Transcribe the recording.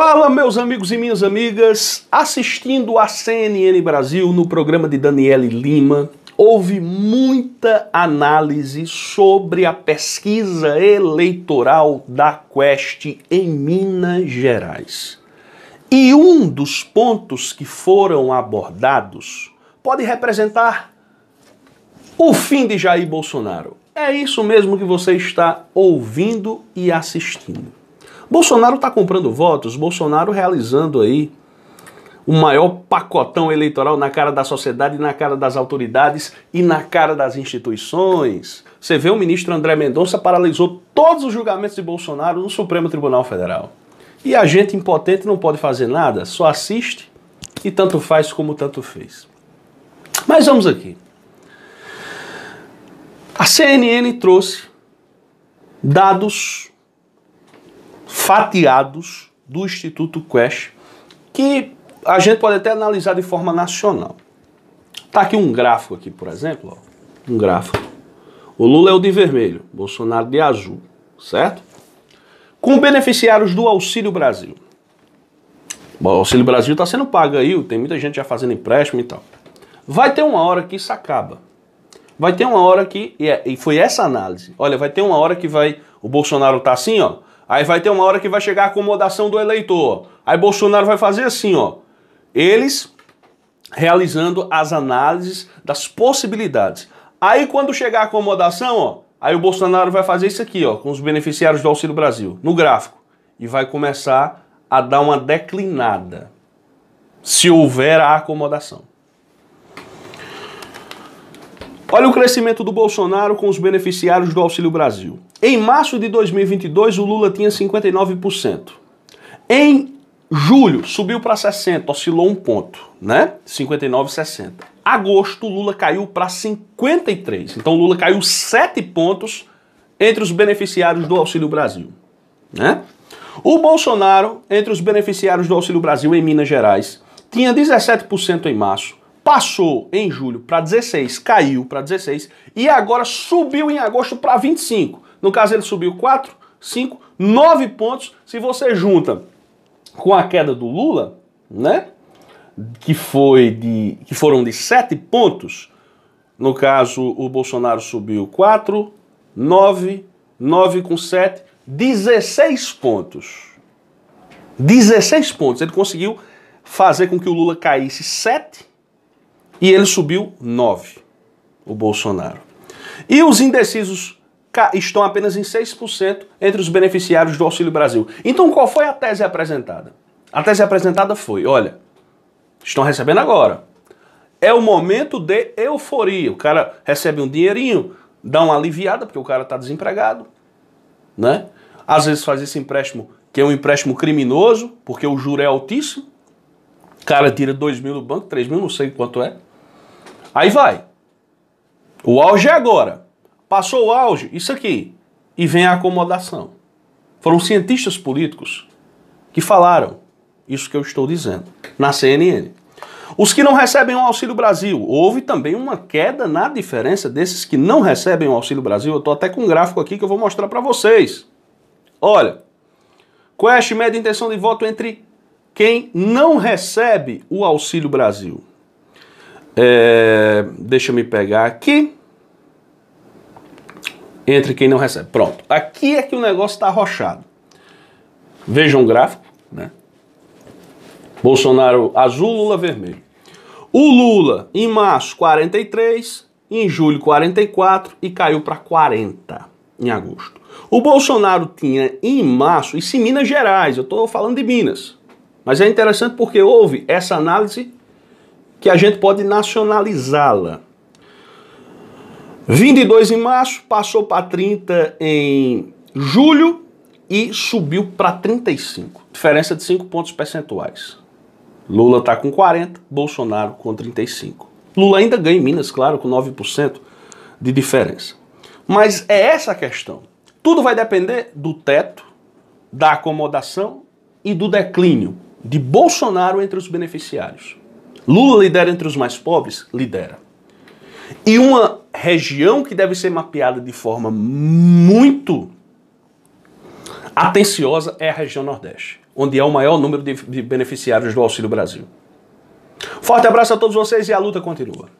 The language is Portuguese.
Fala, meus amigos e minhas amigas, assistindo a CNN Brasil no programa de Daniele Lima, houve muita análise sobre a pesquisa eleitoral da Quest em Minas Gerais. E um dos pontos que foram abordados pode representar o fim de Jair Bolsonaro. É isso mesmo que você está ouvindo e assistindo. Bolsonaro está comprando votos, Bolsonaro realizando aí o maior pacotão eleitoral na cara da sociedade, na cara das autoridades e na cara das instituições. Você vê o ministro André Mendonça paralisou todos os julgamentos de Bolsonaro no Supremo Tribunal Federal. E a gente impotente não pode fazer nada, só assiste e tanto faz como tanto fez. Mas vamos aqui. A CNN trouxe dados fatiados do Instituto Quest, que a gente pode até analisar de forma nacional. Tá aqui um gráfico aqui, por exemplo, ó, um gráfico. O Lula é o de vermelho, Bolsonaro de azul, certo? Com beneficiários do Auxílio Brasil. Bom, o Auxílio Brasil está sendo pago aí, tem muita gente já fazendo empréstimo e tal. Vai ter uma hora que isso acaba. Vai ter uma hora que. e é, foi essa análise. Olha, vai ter uma hora que vai. O Bolsonaro tá assim, ó. Aí vai ter uma hora que vai chegar a acomodação do eleitor. Aí Bolsonaro vai fazer assim, ó. Eles realizando as análises das possibilidades. Aí quando chegar a acomodação, ó, aí o Bolsonaro vai fazer isso aqui, ó, com os beneficiários do Auxílio Brasil, no gráfico, e vai começar a dar uma declinada. Se houver a acomodação. Olha o crescimento do Bolsonaro com os beneficiários do Auxílio Brasil. Em março de 2022, o Lula tinha 59%. Em julho, subiu para 60, oscilou um ponto, né? 59, 60. Agosto, Lula caiu para 53. Então, Lula caiu 7 pontos entre os beneficiários do Auxílio Brasil, né? O Bolsonaro, entre os beneficiários do Auxílio Brasil em Minas Gerais, tinha 17% em março, Passou em julho para 16, caiu para 16 e agora subiu em agosto para 25. No caso, ele subiu 4, 5, 9 pontos. Se você junta com a queda do Lula, né? Que, foi de, que foram de 7 pontos. No caso, o Bolsonaro subiu 4, 9, 9 com 7, 16 pontos. 16 pontos. Ele conseguiu fazer com que o Lula caísse 7 e ele subiu 9, o Bolsonaro. E os indecisos estão apenas em 6% entre os beneficiários do Auxílio Brasil. Então qual foi a tese apresentada? A tese apresentada foi, olha, estão recebendo agora. É o momento de euforia. O cara recebe um dinheirinho, dá uma aliviada, porque o cara está desempregado, né? Às vezes faz esse empréstimo, que é um empréstimo criminoso, porque o juro é altíssimo. O cara tira 2 mil do banco, 3 mil, não sei quanto é. Aí vai. O auge é agora. Passou o auge, isso aqui. E vem a acomodação. Foram cientistas políticos que falaram isso que eu estou dizendo na CNN. Os que não recebem o Auxílio Brasil, houve também uma queda na diferença desses que não recebem o Auxílio Brasil. Eu estou até com um gráfico aqui que eu vou mostrar para vocês. Olha, Quest mede intenção de voto entre quem não recebe o Auxílio Brasil. É, deixa eu me pegar aqui. Entre quem não recebe. Pronto. Aqui é que o negócio está arrochado. Vejam o gráfico, né? Bolsonaro azul, Lula vermelho. O Lula em março 43, em julho 44 e caiu para 40 em agosto. O Bolsonaro tinha em março, isso em Minas Gerais, eu estou falando de Minas. Mas é interessante porque houve essa análise que a gente pode nacionalizá-la. 22 em março, passou para 30 em julho e subiu para 35. Diferença de 5 pontos percentuais. Lula está com 40, Bolsonaro com 35. Lula ainda ganha em Minas, claro, com 9% de diferença. Mas é essa a questão. Tudo vai depender do teto, da acomodação e do declínio de Bolsonaro entre os beneficiários. Lula lidera entre os mais pobres? Lidera. E uma região que deve ser mapeada de forma muito atenciosa é a região Nordeste, onde há o maior número de beneficiários do Auxílio Brasil. Forte abraço a todos vocês e a luta continua.